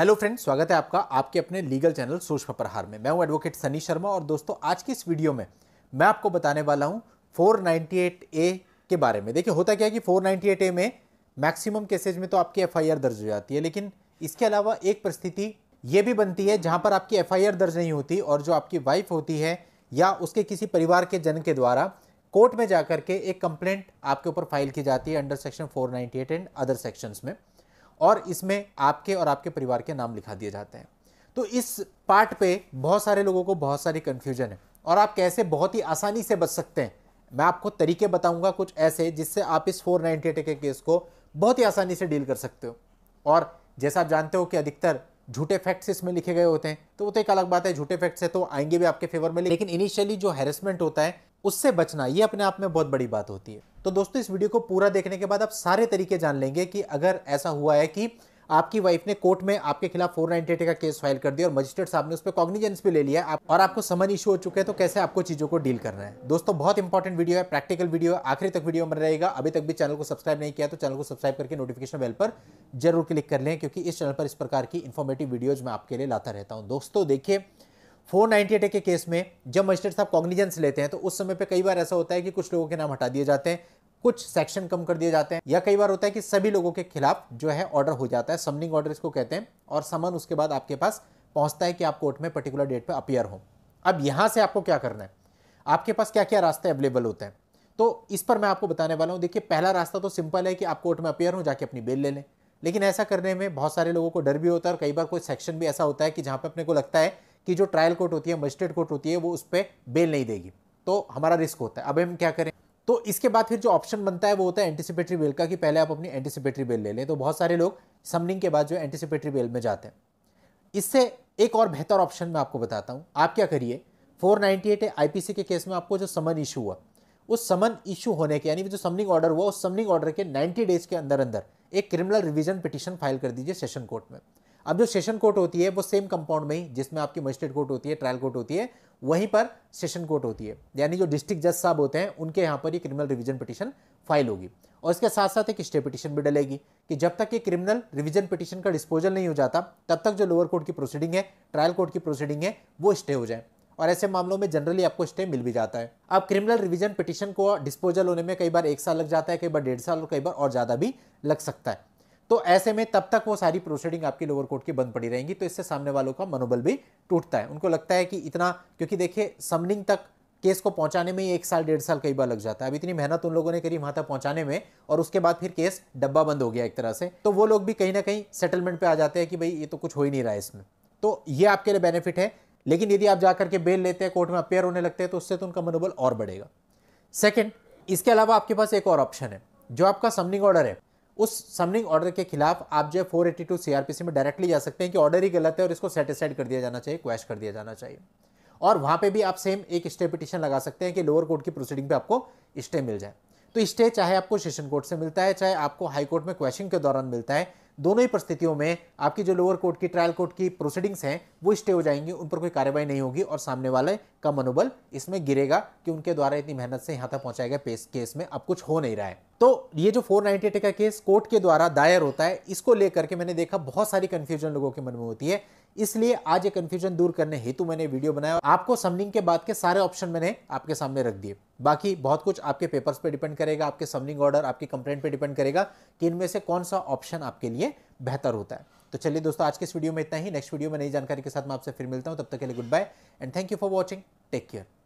hello friend स्वागत है आपका आपके अपने लीगल चैनल सोच प्रहार में मैं हूं एडवोकेट सनी शर्मा और दोस्तों आज की इस वीडियो में मैं आपको बताने वाला हूं 498 ए के बारे में देखिए होता क्या है कि 498 ए में मैक्सिमम केसेज में तो आपकी एफआईआर दर्ज हो जाती है लेकिन इसके अलावा एक परिस्थिति ये भी बनती है जहाँ पर आपकी एफ दर्ज नहीं होती और जो आपकी वाइफ होती है या उसके किसी परिवार के जन के द्वारा कोर्ट में जा के एक कंप्लेंट आपके ऊपर फाइल की जाती है under section four and other sections में और इसमें आपके और आपके परिवार के नाम लिखा दिए जाते हैं तो इस पार्ट पे बहुत सारे लोगों को बहुत सारी कन्फ्यूजन है और आप कैसे बहुत ही आसानी से बच सकते हैं मैं आपको तरीके बताऊंगा कुछ ऐसे जिससे आप इस फोर नाइन्टी के केस को बहुत ही आसानी से डील कर सकते हो और जैसा आप जानते हो कि अधिकतर झूठे फैक्ट्स इसमें लिखे गए होते हैं तो वो तो एक अलग बात है झूठे फैक्ट्स है तो आएंगे भी आपके फेवर में लेकिन इनिशियली जो हैरेसमेंट होता है उससे बचना ये अपने आप में बहुत बड़ी बात होती है तो दोस्तों इस वीडियो को पूरा देखने के बाद आप सारे तरीके जान लेंगे कि अगर ऐसा हुआ है कि आपकी वाइफ ने कोर्ट में आपके खिलाफ फोर का केस फाइल कर दिया और मजिस्ट्रेट साहब ने उस पर कॉग्निजेंस भी ले लिया आप, और आपको समन इशू हो चुके हैं तो कैसे आपको चीज़ों को डील करना है दोस्तों बहुत इंपॉर्टेंट वीडियो है प्रैक्टिकल वीडियो है आखिरी तक वीडियो में रहेगा अभी तक भी चैनल को सब्सक्राइब नहीं किया तो चैनल को सब्सक्राइब करके नोटिफिकेशन बेल पर जरूर क्लिक कर लें क्योंकि इस चैनल पर इस प्रकार की इन्फॉर्मेटिव वीडियोज मैं आपके लिए लाता रहता हूँ दोस्तों देखिए 498 ए के केस में जब मजिस्ट्रेट साहब कॉग्निजेंस लेते हैं तो उस समय पे कई बार ऐसा होता है कि कुछ लोगों के नाम हटा दिए जाते हैं कुछ सेक्शन कम कर दिए जाते हैं या कई बार होता है कि सभी लोगों के खिलाफ जो है ऑर्डर हो जाता है समनिंग ऑर्डर इसको कहते हैं और समन उसके बाद आपके पास पहुंचता है कि आप कोर्ट में पर्टिकुलर डेट पर अपियर हो अब यहां से आपको क्या करना है आपके पास क्या क्या रास्ते अवेलेबल होते हैं तो इस पर मैं आपको बताने वाला हूँ देखिए पहला रास्ता तो सिंपल है कि आप कोर्ट में अपेयर हो जाके अपनी बेल ले लें लेकिन ऐसा करने में बहुत सारे लोगों को डर भी होता है और कई बार कोई सेक्शन भी ऐसा होता है कि जहाँ पे अपने को लगता है कि जो ट्रायल कोर्ट होती है मजिस्ट्रेट कोर्ट होती है वो उस पर बेल नहीं देगी तो हमारा रिस्क होता है अब हम क्या करें तो इसके बाद फिर जो ऑप्शन बनता है वो होता है एंटीसिपेटरी बेल का कि पहले आप अपनी एंटीसिपेटरी बेल ले लें तो बहुत सारे लोग समनिंग के बाद जो एंटीसिपेटरी बेल में जाते हैं इससे एक और बेहतर ऑप्शन मैं आपको बताता हूँ आप क्या करिए 498 आईपीसी के केस में आपको जो समन इशू हुआ उस समन इशू होने के यानी जो समनिंग ऑर्डर हुआ उस समनिंग ऑर्डर के 90 डेज के अंदर अंदर एक क्रिमिनल रिविजन पिटिशन फाइल कर दीजिए सेशन कोर्ट में अब जो सेशन कोर्ट होती है वो सेम कंपाउंड में ही जिसमें आपकी मजिस्ट्रेट कोर्ट होती है ट्रायल कोर्ट होती है वहीं पर सेशन कोर्ट होती है यानी जो डिस्ट्रिक्ट जज साहब होते हैं उनके यहाँ पर ये क्रिमिनल रिविजन पिटीशन फाइल होगी और इसके साथ साथ एक स्टे पिटीशन भी डलेगी कि जब तक ये क्रिमिनल रिविजन पिटीशन का डिस्पोजल नहीं हो जाता तब तक जो लोअर कोर्ट की प्रोसीडिंग है ट्रायल कोर्ट की प्रोसीडिंग है वो स्टे हो जाए और ऐसे मामलों में जनरली आपको स्टे मिल भी जाता है अब क्रिमिनल रिविजन पिटीशन को डिस्पोजल होने में कई बार एक साल लग जाता है कई बार डेढ़ साल और कई बार और ज़्यादा भी लग सकता है तो ऐसे में तब तक वो सारी प्रोसीडिंग आपकी लोअर कोर्ट की बंद पड़ी रहेंगी तो इससे सामने वालों का मनोबल भी टूटता है उनको लगता है कि इतना क्योंकि देखिए समनिंग तक केस को पहुंचाने में ही एक साल डेढ़ साल कई बार लग जाता है अब इतनी मेहनत उन लोगों ने करी वहां तक पहुंचाने में और उसके बाद फिर केस डब्बा बंद हो गया एक तरह से तो वो लोग भी कहीं ना कहीं सेटलमेंट पे आ जाते हैं कि भाई ये तो कुछ हो ही नहीं रहा है इसमें तो ये आपके लिए बेनिफिट है लेकिन यदि आप जाकर के बेल लेते हैं कोर्ट में अपेयर होने लगते हैं तो उससे तो उनका मनोबल और बढ़ेगा सेकेंड इसके अलावा आपके पास एक और ऑप्शन है जो आपका समनिंग ऑर्डर है उस समनिंग ऑर्डर के खिलाफ आप जो है फोर एटी टू सीआरपीसी में डायरेक्टली जा सकते हैं कि ऑर्डर ही गलत है और इसको सेटिसफाइड कर दिया जाना चाहिए क्वेश्चन कर दिया जाना चाहिए और वहां पे भी आप सेम एक स्टे पिटिशन लगा सकते हैं कि लोअर कोर्ट की प्रोसीडिंग पे आपको स्टे मिल जाए तो स्टे चाहे आपको सेशन कोर्ट से मिलता है चाहे आपको हाई कोर्ट में क्वेश्चन के दौरान मिलता है दोनों ही परिस्थितियों में आपकी जो लोअर कोर्ट की ट्रायल कोर्ट की प्रोसीडिंग्स हैं वो स्टे हो जाएंगी उन पर कोई कार्रवाई नहीं होगी और सामने वाले का मनोबल इसमें गिरेगा कि उनके द्वारा इतनी मेहनत से यहाँ तक पहुँचाया गया केस में अब कुछ हो नहीं रहा है तो ये जो 490 का केस कोर्ट के द्वारा दायर होता है इसको लेकर के मैंने देखा बहुत सारी कन्फ्यूजन लोगों के मन में होती है इसलिए आज ये कन्फ्यूजन दूर करने हेतु मैंने वीडियो बनाया आपको समलिंग के बाद के सारे ऑप्शन मैंने आपके सामने रख दिए बाकी बहुत कुछ आपके पेपर्स पे डिपेंड करेगा आपके समलिंग ऑर्डर आपकी कंप्लेंट पे डिपेंड करेगा कि इनमें से कौन सा ऑप्शन आपके लिए बेहतर होता है तो चलिए दोस्तों आज के इस वीडियो में इतना ही नेक्स्ट वीडियो में नई जानकारी के साथ मैं आपसे फिर मिलता हूँ तब तक के लिए good bye and thank you for watching take care